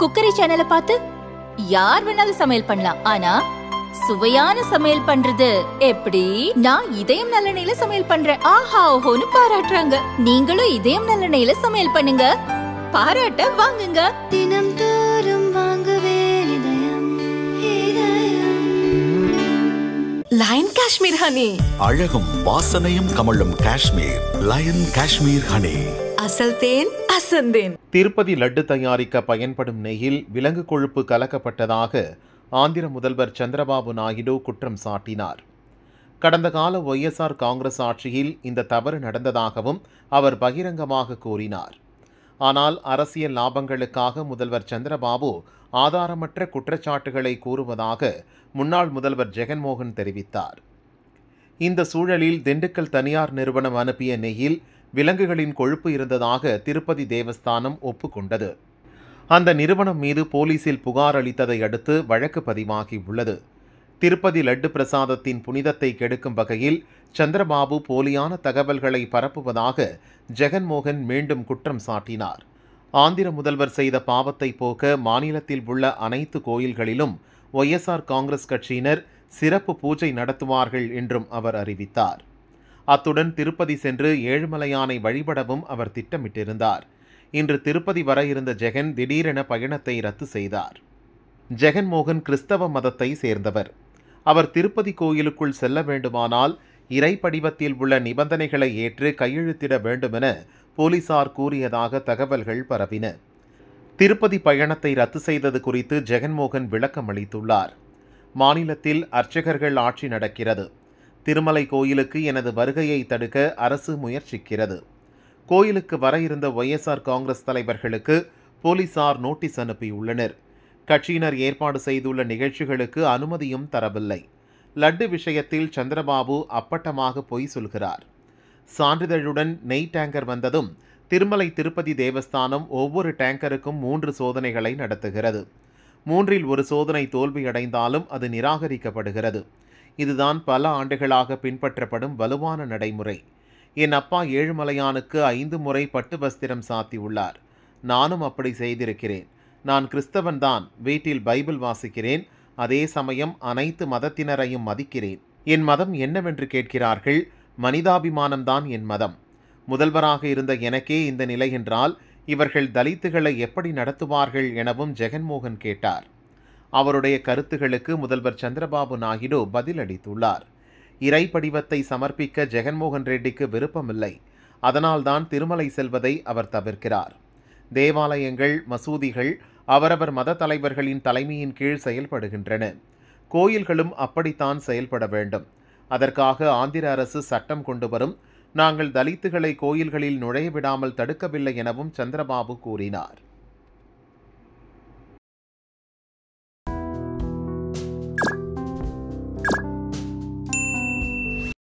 cookery சேனலை பார்த்து யார் வேணாலும் சமையல் பண்ணலாம் ஆனா சுவையான சமையல் பண்றது எப்படி நான் இதயம் நல்லெண்ணெயில சமையல் பண்றேன் ஆஹா ஓஹோன்னு பாராட்டுறாங்க நீங்களும் இதயம் நல்லெண்ணெயில சமையல் பண்ணுங்க பாராட்ட வாங்குங்க தினம் தோறும் லயன் காஷ்மீர் ஹனி அழகும் வாசனையும் கமழும் காஷ்மீர் லயன் காஷ்மீர் ஹனி அசல் தேன் சந்தேன் திருப்பதி லட்டு தயாரிக்க பயன்படும் நெய்யில் விலங்கு கொழுப்பு கலக்கப்பட்டதாக ஆந்திர முதல்வர் சந்திரபாபு நாயுடு குற்றம் சாட்டினார் கடந்த கால ஒய்எஸ்ஆர் காங்கிரஸ் ஆட்சியில் இந்த தவறு நடந்ததாகவும் அவர் பகிரங்கமாக கூறினார் ஆனால் அரசியல் லாபங்களுக்காக முதல்வர் சந்திரபாபு ஆதாரமற்ற குற்றச்சாட்டுகளை கூறுவதாக முன்னாள் முதல்வர் ஜெகன்மோகன் தெரிவித்தார் இந்த சூழலில் திண்டுக்கல் தனியார் நிறுவனம் அனுப்பிய நெய்யில் விலங்குகளின் கொழுப்பு இருந்ததாக திருப்பதி தேவஸ்தானம் ஒப்புக்கொண்டது அந்த நிறுவனம் மீது போலீசில் புகார் அளித்ததை அடுத்து வழக்கு பதிவாகி உள்ளது திருப்பதி லட்டு பிரசாதத்தின் புனிதத்தை கெடுக்கும் வகையில் சந்திரபாபு போலியான தகவல்களை பரப்புவதாக ஜெகன்மோகன் மீண்டும் குற்றம் சாட்டினார் ஆந்திர முதல்வர் செய்த பாவத்தை போக்க மாநிலத்தில் உள்ள அனைத்து கோயில்களிலும் ஒய்எஸ்ஆர் காங்கிரஸ் கட்சியினர் சிறப்பு பூஜை நடத்துவார்கள் என்றும் அவர் அறிவித்தார் அத்துடன் திருப்பதி சென்று ஏழுமலையானை வழிபடவும் அவர் திட்டமிட்டிருந்தார் இன்று திருப்பதி வர இருந்த ஜெகன் திடீரென பயணத்தை ரத்து செய்தார் ஜெகன்மோகன் கிறிஸ்தவ மதத்தை சேர்ந்தவர் அவர் திருப்பதி கோயிலுக்குள் செல்ல வேண்டுமானால் இறை படிவத்தில் உள்ள நிபந்தனைகளை ஏற்று கையெழுத்திட வேண்டுமென போலீசார் கூறியதாக தகவல்கள் பரவின திருப்பதி பயணத்தை ரத்து செய்தது குறித்து ஜெகன்மோகன் விளக்கம் அளித்துள்ளார் மாநிலத்தில் அர்ச்சகர்கள் ஆட்சி நடக்கிறது திருமலை கோயிலுக்கு எனது வருகையை தடுக்க அரசு முயற்சிக்கிறது கோயிலுக்கு வர இருந்த ஒய்எஸ்ஆர் காங்கிரஸ் தலைவர்களுக்கு போலீசார் நோட்டீஸ் அனுப்பியுள்ளனர் கட்சியினர் ஏற்பாடு செய்துள்ள நிகழ்ச்சிகளுக்கு அனுமதியும் தரவில்லை லட்டு விஷயத்தில் சந்திரபாபு அப்பட்டமாக பொய் சொல்கிறார் சான்றிதழுடன் நெய் டேங்கர் வந்ததும் திருமலை திருப்பதி தேவஸ்தானம் ஒவ்வொரு டேங்கருக்கும் மூன்று சோதனைகளை நடத்துகிறது மூன்றில் ஒரு சோதனை தோல்வியடைந்தாலும் அது நிராகரிக்கப்படுகிறது இதுதான் பல ஆண்டுகளாக பின்பற்றப்படும் வலுவான நடைமுறை என் அப்பா ஏழுமலையானுக்கு ஐந்து முறை பட்டு வஸ்திரம் சாத்தியுள்ளார் நானும் அப்படி செய்திருக்கிறேன் நான் கிறிஸ்தவன்தான் வீட்டில் பைபிள் வாசிக்கிறேன் அதே சமயம் அனைத்து மதத்தினரையும் மதிக்கிறேன் என் மதம் என்னவென்று கேட்கிறார்கள் மனிதாபிமானம்தான் என் மதம் முதல்வராக இருந்த எனக்கே இந்த நிலை என்றால் இவர்கள் தலித்துகளை எப்படி நடத்துவார்கள் எனவும் ஜெகன்மோகன் கேட்டார் அவருடைய கருத்துகளுக்கு முதல்வர் சந்திரபாபு நாயுடு பதிலளித்துள்ளார் இறை படிவத்தை சமர்ப்பிக்க ஜெகன்மோகன் ரெட்டிக்கு விருப்பமில்லை அதனால்தான் திருமலை செல்வதை அவர் தவிர்க்கிறார் தேவாலயங்கள் மசூதிகள் அவரவர் மத தலைவர்களின் தலைமையின் கீழ் செயல்படுகின்றன கோயில்களும் அப்படித்தான் செயல்பட வேண்டும் அதற்காக ஆந்திர அரசு சட்டம் கொண்டு வரும் நாங்கள் தலித்துகளை கோயில்களில் நுழைய விடாமல் தடுக்கவில்லை எனவும் சந்திரபாபு கூறினார்